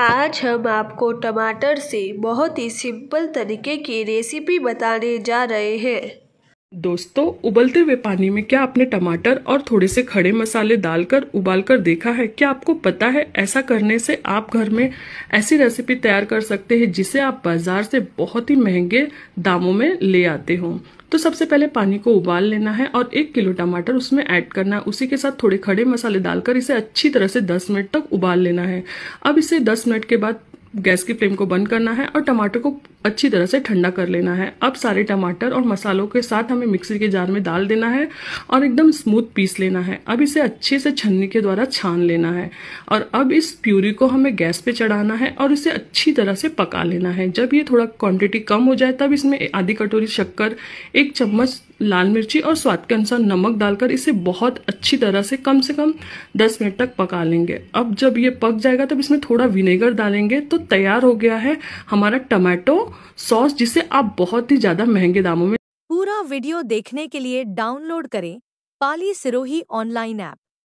आज हम आपको टमाटर से बहुत ही सिंपल तरीके की रेसिपी बताने जा रहे हैं दोस्तों उबलते हुए पानी में क्या आपने टमाटर और थोड़े से खड़े मसाले डालकर उबालकर देखा है क्या आपको पता है ऐसा करने से आप घर में ऐसी रेसिपी तैयार कर सकते हैं जिसे आप बाजार से बहुत ही महंगे दामों में ले आते हो तो सबसे पहले पानी को उबाल लेना है और एक किलो टमाटर उसमें ऐड करना है उसी के साथ थोड़े खड़े मसाले डालकर इसे अच्छी तरह से दस मिनट तक उबाल लेना है अब इसे दस मिनट के बाद गैस की फ्लेम को बंद करना है और टमाटर को अच्छी तरह से ठंडा कर लेना है अब सारे टमाटर और मसालों के साथ हमें मिक्सी के जार में डाल देना है और एकदम स्मूथ पीस लेना है अब इसे अच्छे से छन्नी के द्वारा छान लेना है और अब इस प्यूरी को हमें गैस पे चढ़ाना है और इसे अच्छी तरह से पका लेना है जब ये थोड़ा क्वांटिटी कम हो जाए तब इसमें आधी कटोरी शक्कर एक चम्मच लाल मिर्ची और स्वाद के अनुसार नमक डालकर इसे बहुत अच्छी तरह से कम से कम 10 मिनट तक पका लेंगे अब जब ये पक जाएगा तब इसमें थोड़ा विनेगर डालेंगे तो तैयार हो गया है हमारा टमाटो सॉस जिसे आप बहुत ही ज्यादा महंगे दामों में पूरा वीडियो देखने के लिए डाउनलोड करें पाली सिरोही ऑनलाइन ऐप